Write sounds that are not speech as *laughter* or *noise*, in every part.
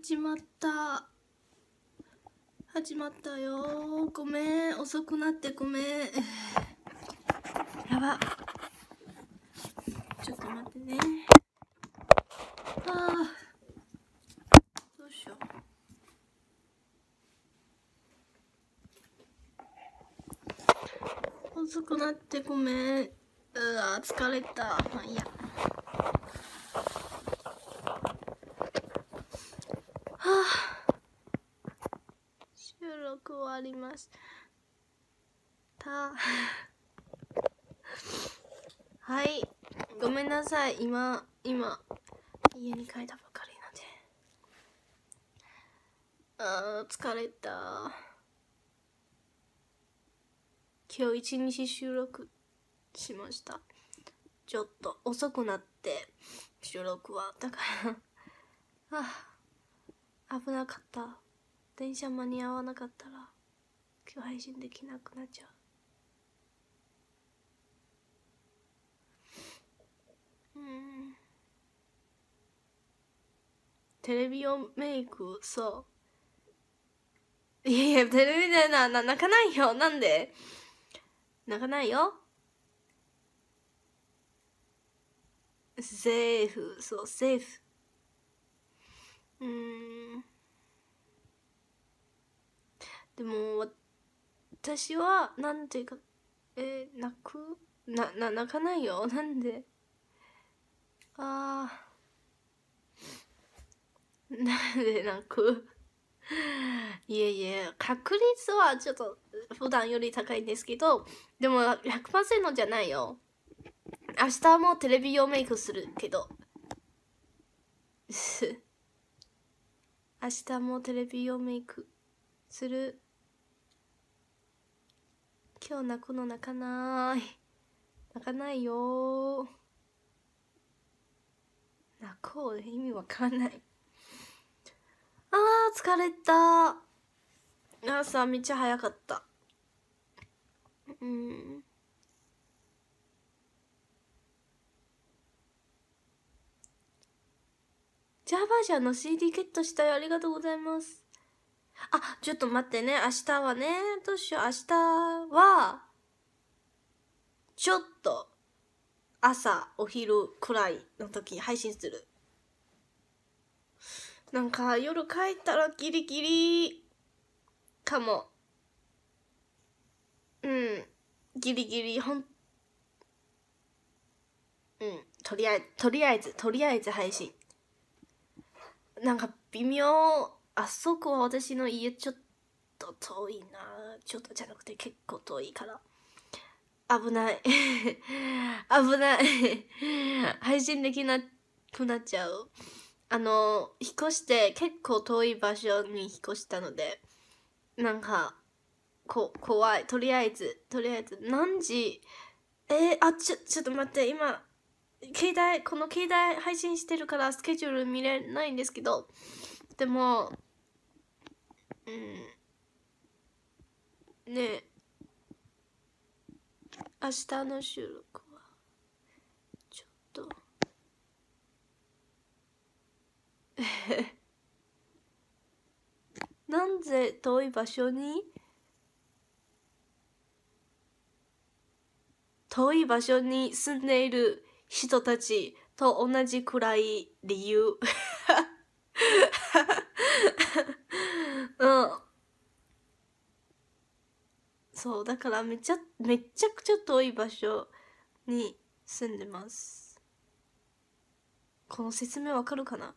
始まった始まったよごめん遅くなってごめんやばちょっと待ってねあどうしよう遅くなってごめんうわ疲れたまあいいやく終わりました *laughs* はいごめんなさい今今家に帰ったばかりなのであー疲れた今日一日収録しましたちょっと遅くなって収録はだから *laughs* あ危なかった電車間に合わなかったら今日配信できなくなっちゃううんテレビをメイクそういやいやテレビでなな泣かないよなんで泣かないよセーフそうセーフうんでも私はなんていうかえー、泣くなな泣かないよ *laughs* なんであーなんで泣くいえいえ確率はちょっと普段より高いんですけどでも100%じゃないよ明日もテレビ用メイクするけど *laughs* 明日もテレビ用メイクする今日泣くの泣かない泣かないよ泣こう意味わかんないあー疲れた朝めっちゃ早かったうんジャバジャの CD ゲットしたよありがとうございますあ、ちょっと待ってね。明日はね、どうしよう。明日は、ちょっと、朝、お昼くらいの時配信する。なんか、夜帰ったらギリギリ、かも。うん。ギリギリ、ほん、うん。とりあえず、とりあえず、とりあえず配信。なんか、微妙。あそこは私の家ちょっと遠いなちょっとじゃなくて結構遠いから危ない *laughs* 危ない配信できなくなっちゃうあの引っ越して結構遠い場所に引っ越したのでなんかこ怖いとりあえずとりあえず何時えー、あちょちょっと待って今携帯この携帯配信してるからスケジュール見れないんですけどでもねえ明日の収録はちょっと *laughs* なんぜ遠い場所に遠い場所に住んでいる人たちと同じくらい理由 *laughs* そうだからめちゃめちゃくちゃ遠い場所に住んでますこの説明わかるかな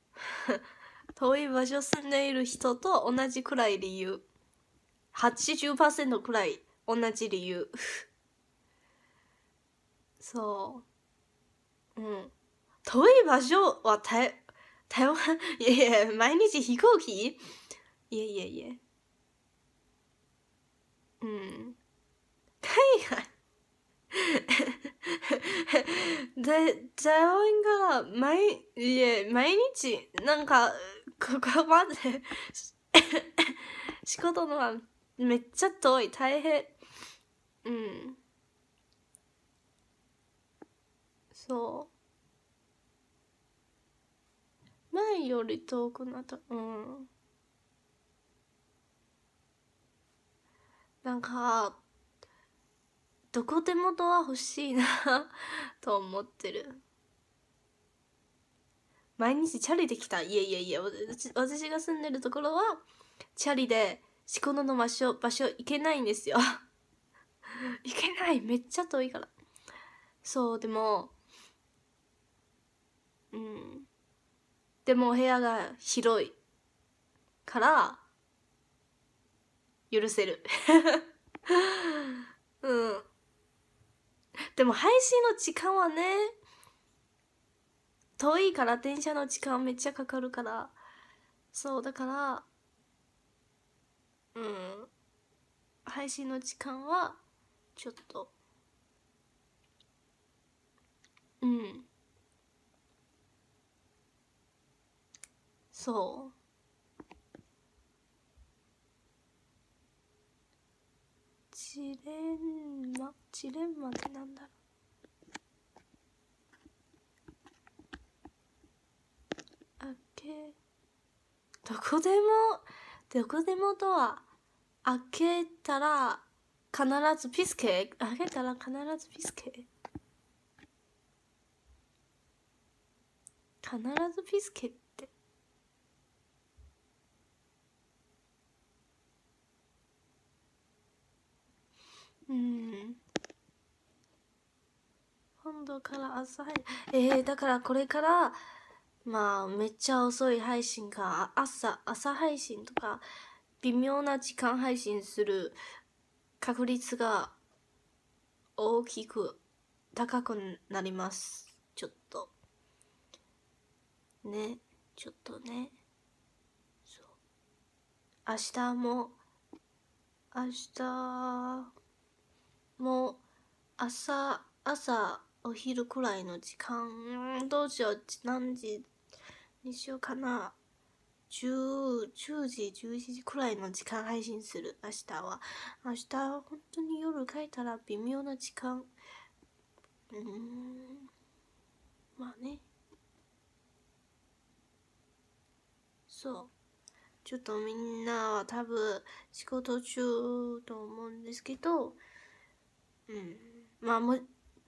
*laughs* 遠い場所住んでいる人と同じくらい理由80%くらい同じ理由 *laughs* そううん遠い場所は台 *laughs* 台湾いやいや毎日飛行機いやいやいやうん海外でジャオインが毎いえ、毎日なんかここまで仕事のはめっちゃ遠い大変うんそう前より遠くなったうんなんかどこ手元は欲しいなと思ってる毎日チャリで来たいやいやいや私が住んでるところはチャリで四股のの場所場所行けないんですよ *laughs* 行けないめっちゃ遠いからそうでもうんでも部屋が広いから許せる *laughs* うんでも配信の時間はね遠いから電車の時間めっちゃかかるからそうだからうん配信の時間はちょっとうんそうジレンマジレンマってなんだろうあけどこでもどこでもドア開けたら必ずピスケ開けたら必ずピスケ必ずピスケから朝早い。えー、だからこれから、まあ、めっちゃ遅い配信か、朝、朝配信とか、微妙な時間配信する確率が大きく高くなります。ちょっと。ね、ちょっとね。そう。明日も、明日も、朝、朝、お昼くらいの時間どうしよう何時にしようかな 10, 10時11時くらいの時間配信する明日は明日は本当に夜帰ったら微妙な時間うんまあねそうちょっとみんなは多分仕事中と思うんですけどうんまあも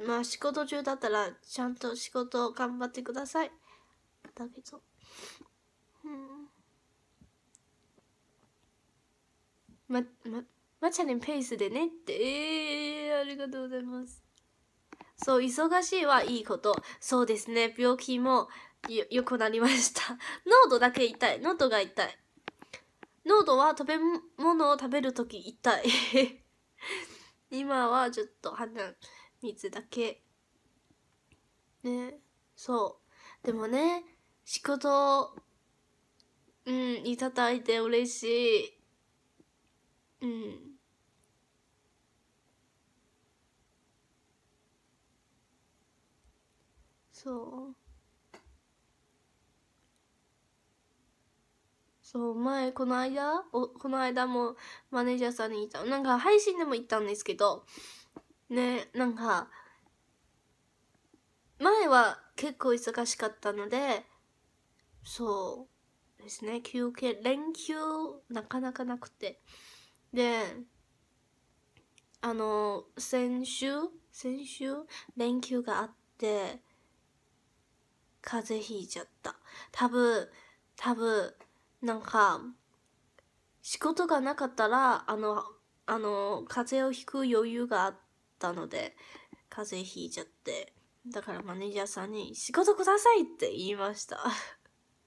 まあ仕事中だったらちゃんと仕事を頑張ってくださいだけどうんまままちゃねんペースでねってええー、ありがとうございますそう忙しいはいいことそうですね病気もよよくなりました *laughs* 濃度だけ痛い喉が痛い濃度は食べ物を食べるとき痛い *laughs* 今はちょっと鼻水だけねそうでもね仕事うんいただいて嬉しいうんそうそう前この間おこの間もマネージャーさんにいたなんか配信でも言ったんですけどねなんか前は結構忙しかったのでそうですね休憩連休なかなかなくてであの先週先週連休があって風邪ひいちゃった多分多分なんか仕事がなかったらあのあの風邪をひく余裕があってったので風邪ひいちゃってだからマネージャーさんに「仕事ください!」って言いました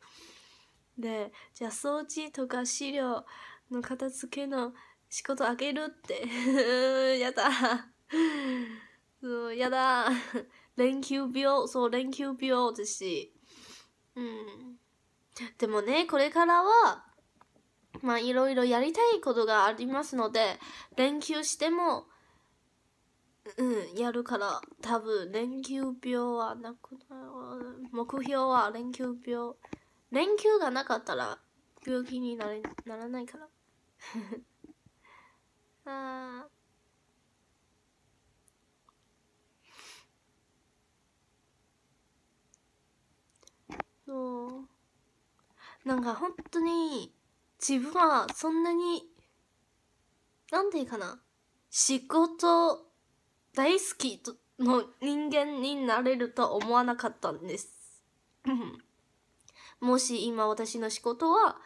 *laughs* でじゃあ掃除とか資料の片付けの仕事あげるって *laughs* やだそうやだ *laughs* 連休病そう連休病すしうんでもねこれからはまあいろいろやりたいことがありますので連休してもうんやるから多分連休病はなくなる目標は連休病連休がなかったら病気になれならないから *laughs* あーそうなんか本当に自分はそんなになんていうかな仕事大好きの人間になれるとは思わなかったんです。*laughs* もし今私の仕事は、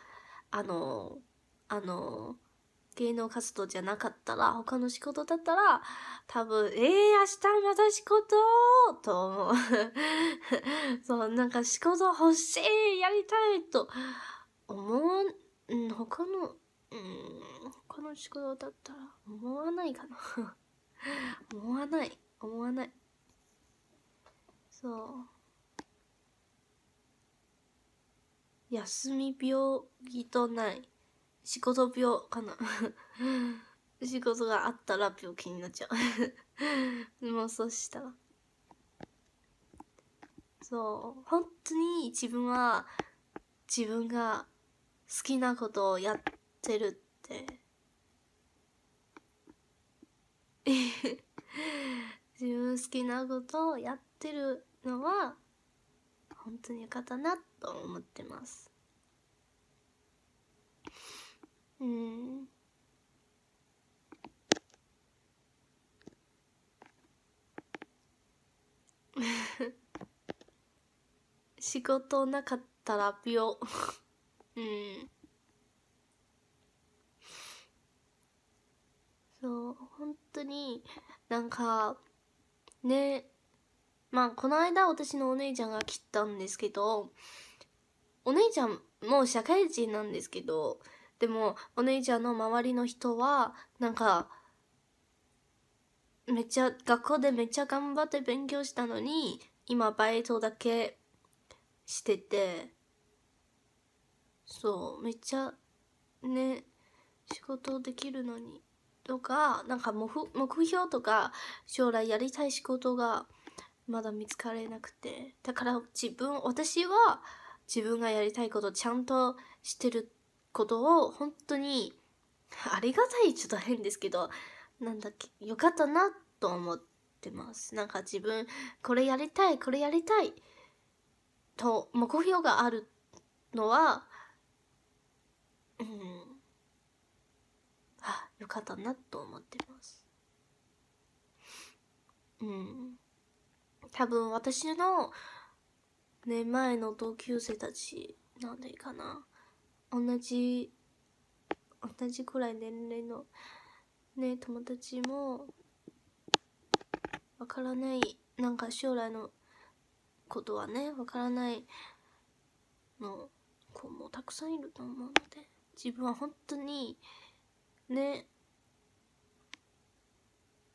あの、あの、芸能活動じゃなかったら、他の仕事だったら、多分、えー、明日また仕事と思う。*laughs* そう、なんか仕事欲しいやりたいと思わん、うん、他の、うん、他の仕事だったら思わないかな。*laughs* *laughs* 思わない思わないそう休み病気とない仕事病かな *laughs* 仕事があったら病気になっちゃう *laughs* もうそうしたらそう本当に自分は自分が好きなことをやってるって自分好きなことをやってるのは本当によかったなと思ってますうん *laughs* 仕事なかったら病。うんそう本当になんかねまあこの間私のお姉ちゃんが切ったんですけどお姉ちゃんもう社会人なんですけどでもお姉ちゃんの周りの人はなんかめっちゃ学校でめっちゃ頑張って勉強したのに今バイトだけしててそうめっちゃね仕事できるのにとかなんか目標とか将来やりたい仕事がまだ見つかれなくてだから自分私は自分がやりたいことちゃんとしてることを本当にありがたいちょっと変ですけどなんだっけよかったなと思ってますなんか自分これやりたいこれやりたいと目標があるのはうんよかったなと思ってますうん多分私のね前の同級生たちなんでかな同じ同じくらい年齢のね友達もわからないなんか将来のことはねわからないの子もたくさんいると思うので自分は本当にね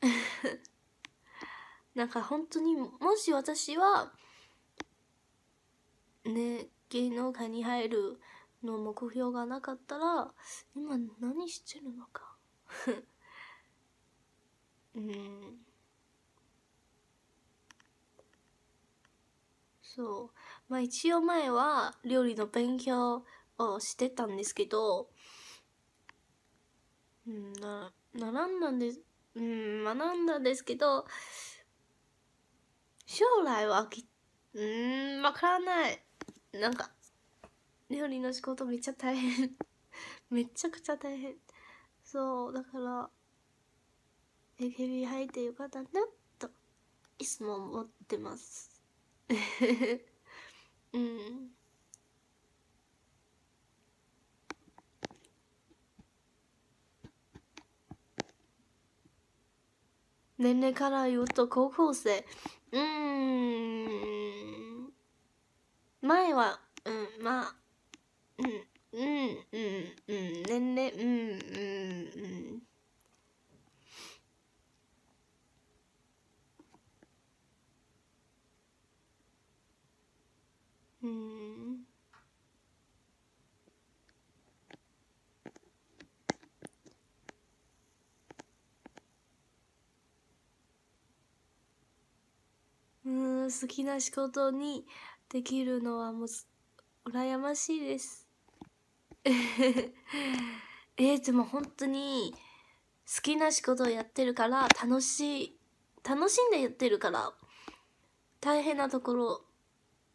*laughs* なんか本当にもし私はね芸能界に入るの目標がなかったら今何してるのか *laughs* うんそうまあ一応前は料理の勉強をしてたんですけどうんなならんなんですうん学んだんですけど将来はきうんわからないなんか料理の仕事めっちゃ大変 *laughs* めちゃくちゃ大変そうだから AKB 入ってよかったなといつも思ってます *laughs* うん年齢から言うと高校生うーん前はうんまあうんうんうんうん年齢うんうんうんうんうん好きな仕事にできるのはもう羨ましいです *laughs* えー、でも本当に好きな仕事をやってるから楽しい楽しんでやってるから大変なところ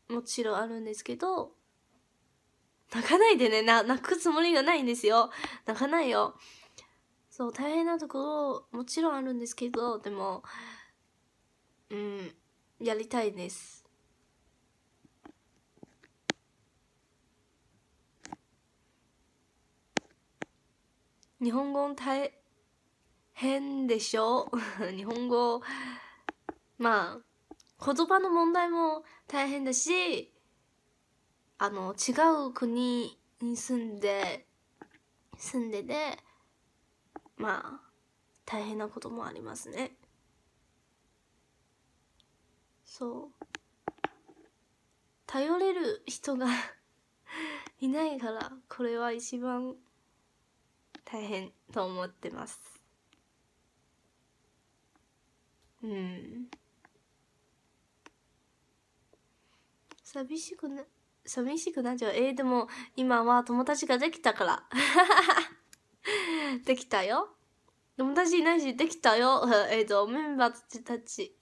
もちろんあるんですけど泣かないでね泣くつもりがないんですよ泣かないよそう大変なところもちろんあるんですけどでもうんやりたいです日本語大変でしょ *laughs* 日本語まあ言葉の問題も大変だしあの違う国に住んで住んでてまあ大変なこともありますね。そう頼れる人が *laughs* いないからこれは一番大変と思ってますうん寂しくな寂しくなっちゃうえー、でも今は友達ができたから *laughs* できたよ友達いないしできたよ *laughs* えっ、ー、とメンバーたち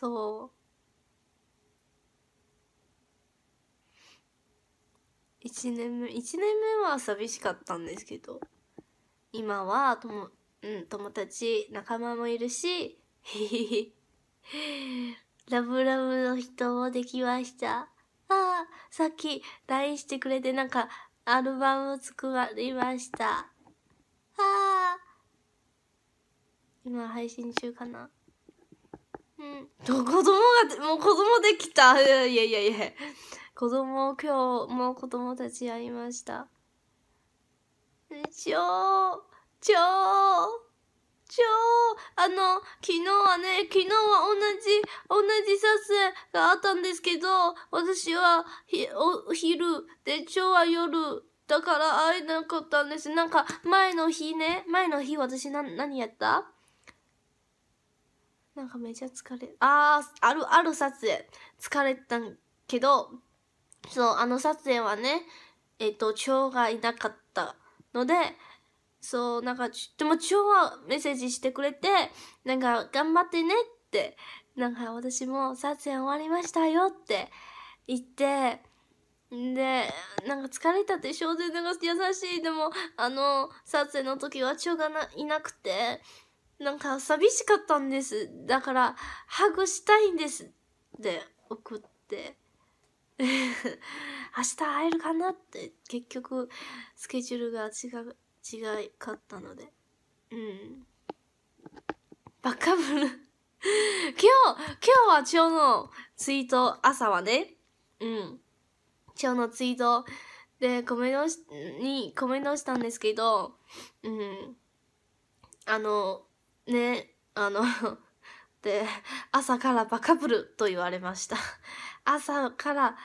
そう1年目1年目は寂しかったんですけど今はとも、うん、友達仲間もいるし *laughs* ラブラブの人もできましたああさっき LINE してくれてなんかアルバムを作りましたああ今配信中かなうん、子供がもう子供できたいやいやいや子供今日も子供たちやりましたちょーあの昨日はね昨日は同じ同じ撮影があったんですけど私はひお昼で今日は夜だから会えなかったんですなんか前の日ね前の日私な何やったなんかめちゃ疲れあーあるある撮影疲れたけどそうあの撮影はねえっ、ー、と蝶がいなかったのでそうなんかでも蝶はメッセージしてくれてなんか頑張ってねってなんか私も撮影終わりましたよって言ってでなんか疲れたって正でなんか優しいでもあの撮影の時は蝶がいなくてなんか寂しかったんです。だから、ハグしたいんです。って送って。*laughs* 明日会えるかなって、結局、スケジュールが違、違かったので。うん。バカブル *laughs* 今日、今日は今日のツイート、朝はね。うん。今日のツイートでコメントし、にコメントしたんですけど、うん。あの、ね、あの *laughs* で、朝からバカブルと言われました *laughs* 朝から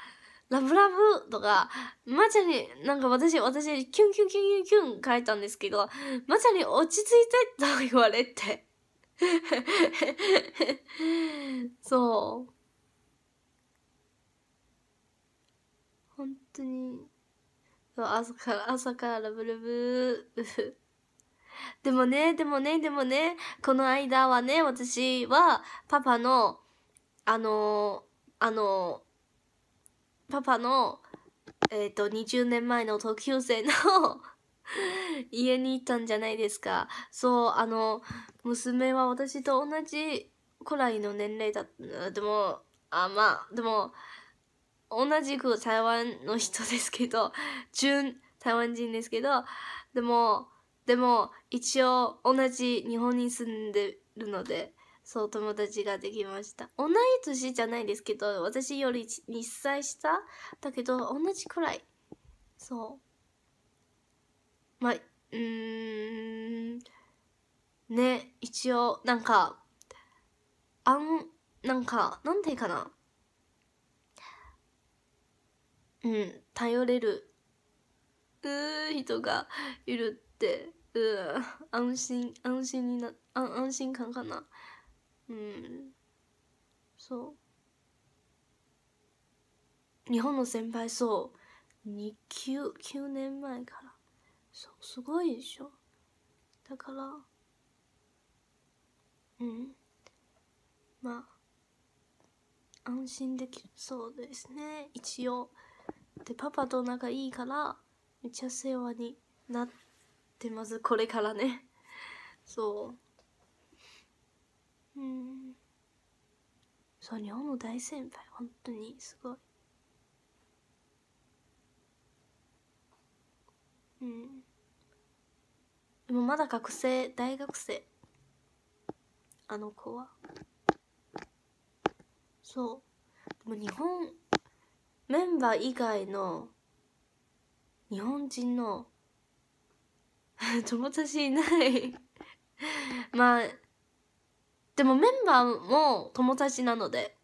ラブラブとか、まちゃに、なんか私、私、キュンキュンキュンキュンキュン書いたんですけど、まちゃに落ち着いてと言われて *laughs* そう。本当に、朝から、朝からラブラブでもね、でもね、でもね、この間はね、私はパパの、あのあのパパの、えっ、ー、と、20年前の特級生の *laughs* 家に行ったんじゃないですか。そう、あの、娘は私と同じくらいの年齢だでも、あ、まあ、でも、同じく台湾の人ですけど、純台湾人ですけど、でも、でも一応同じ日本に住んでるのでそう友達ができました同い年じゃないですけど私より2歳下だけど同じくらいそうまあうんね一応なんかあんなんかなんていうかなうん頼れるう人がいるてうん安心安心にな安心感かなうんそう日本の先輩そう2 9 9年前からそうすごいでしょだからうんまあ安心できるそうですね一応でパパと仲いいからめっちゃ世話になってってまずこれからねそううんそう日本の大先輩本当にすごいうんでもまだ学生大学生あの子はそうでも日本メンバー以外の日本人の *laughs* 友達いないまあでもメンバーも友達なので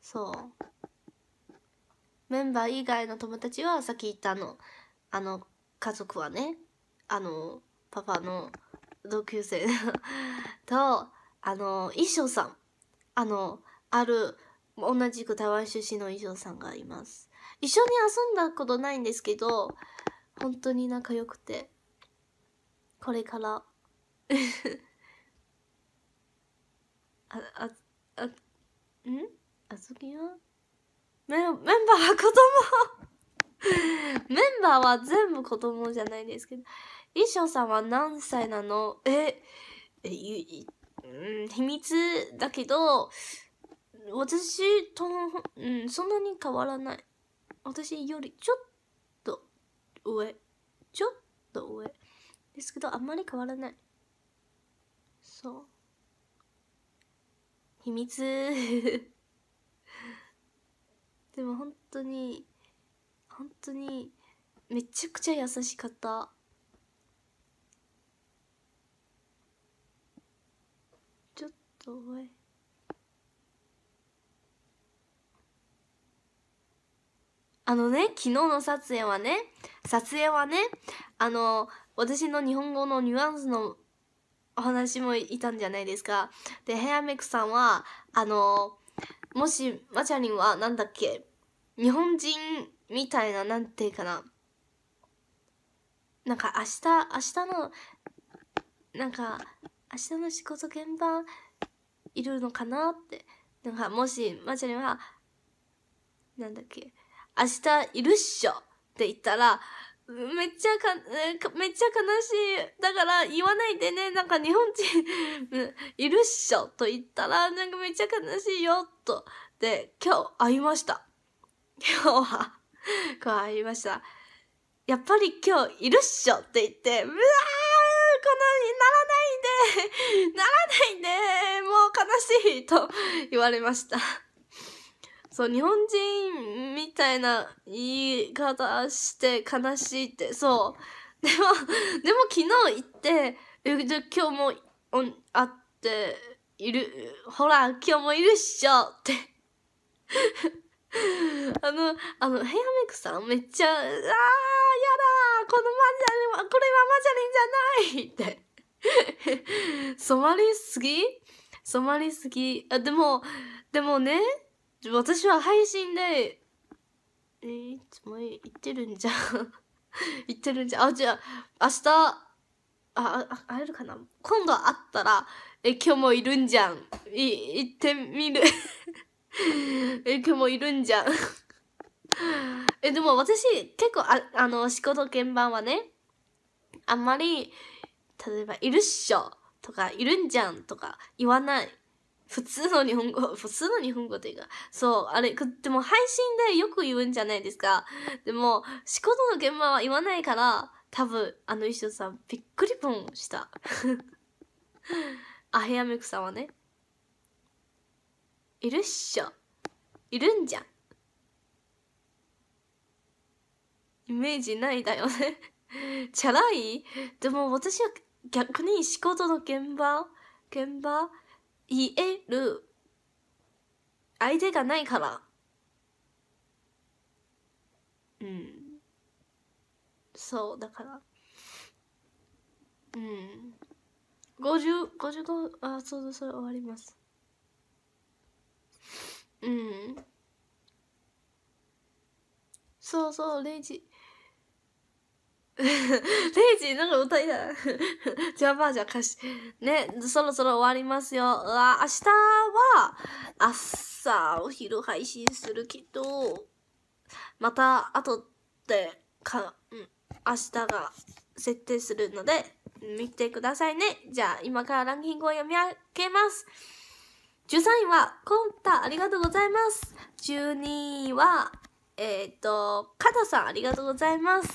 そうメンバー以外の友達はさっき言ったあのあの家族はねあのパパの同級生 *laughs* とあの衣装さんあのある同じく台湾出身の衣装さんがいます一緒に遊んだことないんですけど本当に仲良くてこれからあああんあずきやメンバーは子供メンバーは全部子供じゃないですけど衣装さんは何歳なのええいうん、秘密だけど私と、うん、そんなに変わらない私よりちょっ上ちょっと上ですけどあんまり変わらないそう秘密 *laughs* でも本当に本当にめちゃくちゃ優しかったちょっと上あのね、昨日の撮影はね、撮影はね、あの、私の日本語のニュアンスのお話もいたんじゃないですか。で、ヘアメイクさんは、あの、もし、マチャリンは、なんだっけ、日本人みたいな、なんていうかな。なんか明日、明日の、なんか、明日の仕事現場、いるのかなって。なんか、もし、マチャリンは、なんだっけ、明日いるっしょって言ったら、めっちゃか、めっちゃ悲しい。だから言わないでね、なんか日本人 *laughs* いるっしょと言ったら、なんかめっちゃ悲しいよ、と。で、今日会いました。今日は会いました。やっぱり今日いるっしょって言って、うわーこの、ならないでならないでもう悲しいと言われましたそう、日本人みたいな言い方して悲しいって、そう。*laughs* でも、でも昨日行って、え、じゃ今日もお会っている、ほら、今日もいるっしょって *laughs* あの、あの、ヘアメイクさんめっちゃ、あー、やだー、このマジャリン、これはマジャリンじゃないって *laughs* 染まりすぎ染まりすぎ。あ、でも、でもね、私は配信でえー、いつも言ってるんじゃん *laughs* 言ってるんじゃんあじゃあ明日あ会えるかな今度会ったらえ今日もいるんじゃんい行ってみる *laughs* え今日もいるんじゃんえでも私結構ああの仕事現場はねあんまり例えば「いるっしょ」とか「いるんじゃん」とか言わない普通の日本語、*laughs* 普通の日本語というか、そう、あれ、でも配信でよく言うんじゃないですか。でも、仕事の現場は言わないから、多分、あの衣装さん、びっくりぽんした。*laughs* あ、ヘアメイクさんはね。いるっしょ。いるんじゃん。イメージないだよねチャラいでも私は逆に仕事の現場現場言える相手がないからうんそうだからうん5055あそうだそれ終わりますうんそうそう0時 *laughs* レイジなんか歌いたい。*laughs* じゃあバージゃン歌詞。ね、そろそろ終わりますよ。うわ、明日は朝、お昼配信するけど、また後でか、うん、明日が設定するので、見てくださいね。じゃあ今からランキングを読み上げます。13位は、コンタ、ありがとうございます。12位は、えっ、ー、と、カタさん、ありがとうございます。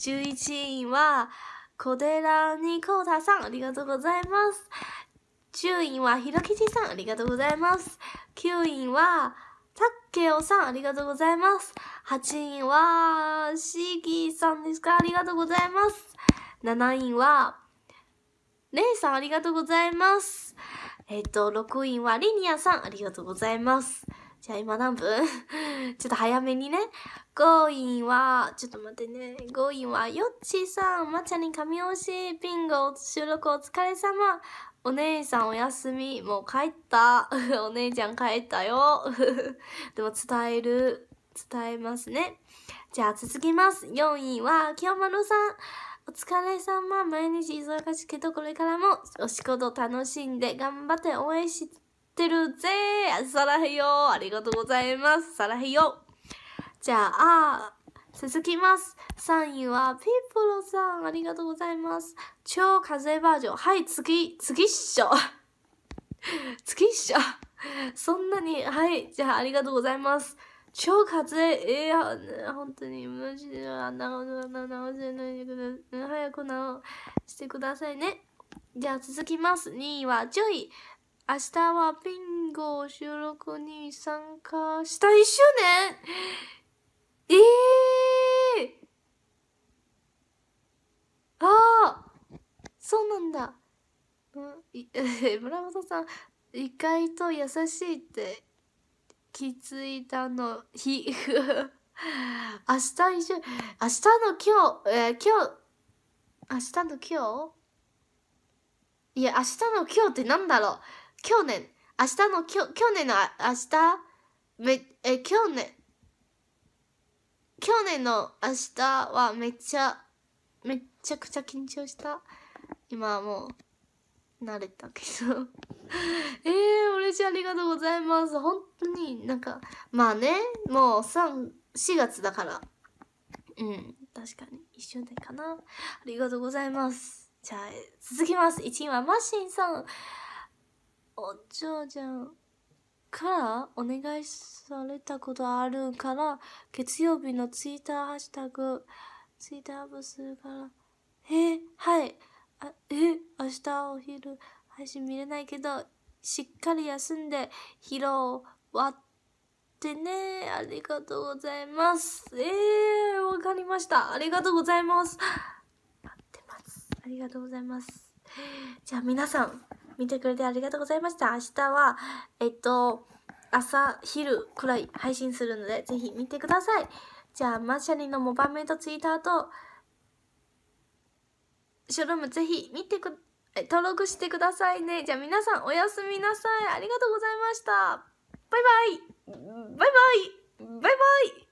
11位は、小寺にこうたさん、ありがとうございます。10位は、ひろきちさん、ありがとうございます。9位は、たっけおさん、ありがとうございます。8位は、しぎさんですかありがとうございます。7位は、れいさん、ありがとうございます。えっ、と、6位は、りにやさん、ありがとうございます。じゃあ今何分 *laughs* ちょっと早めにね、5位は、ちょっと待ってね。5位は、ヨは、よっちさん、まちゃに神押し、ビンゴ、収録お疲れ様。お姉さんお休み。もう帰った。*laughs* お姉ちゃん帰ったよ。*laughs* でも伝える。伝えますね。じゃあ続きます。4位は、清丸さん。お疲れ様。毎日忙しくけど、これからもお仕事楽しんで頑張って応援してるぜ。さらへよ。ありがとうございます。さらへよ。じゃあ、続きます。3位は、ピップロさん、ありがとうございます。超風バージョン。はい、次、次っしょ。*laughs* 次っしょ。そんなに、はい、じゃあ、ありがとうございます。超風、えー、本当に、無事では、直せないでください。早く直してくださいね。じゃあ、続きます。2位は、ジョイ。明日はピンゴ収録に参加した1周年ええー、ああそうなんだ。うん *laughs* 村本さん、意外と優しいって気づいたの日 *laughs* 明日一緒、明日の今日、えー、今日、明日の今日いや、明日の今日ってなんだろう去年、明日の今日、去年の明日め、え、去年、去年の明日はめっちゃめっちゃくちゃ緊張した今はもう慣れたけど *laughs* えー、嬉しいありがとうございます本当になんかまあねもう34月だからうん確かに一瞬でかなありがとうございますじゃあ続きます1位はマシンさんお嬢ちゃんからお願いされたことあるから、月曜日のツイッターハッシュタグ、ツイッターアップするから、えはい、あえ明日お昼配信見れないけど、しっかり休んで、露終割ってね、ありがとうございます。えー、わかりました。ありがとうございます。待ってます。ありがとうございます。じゃあ皆さん、見てくれてありがとうございました。明日は、えっと、朝、昼くらい配信するので、ぜひ見てください。じゃあ、マッシャリのモバメイとツイッターと、ショルームぜひ見てく、登録してくださいね。じゃあ皆さんおやすみなさい。ありがとうございました。バイバイバイバイバイバイ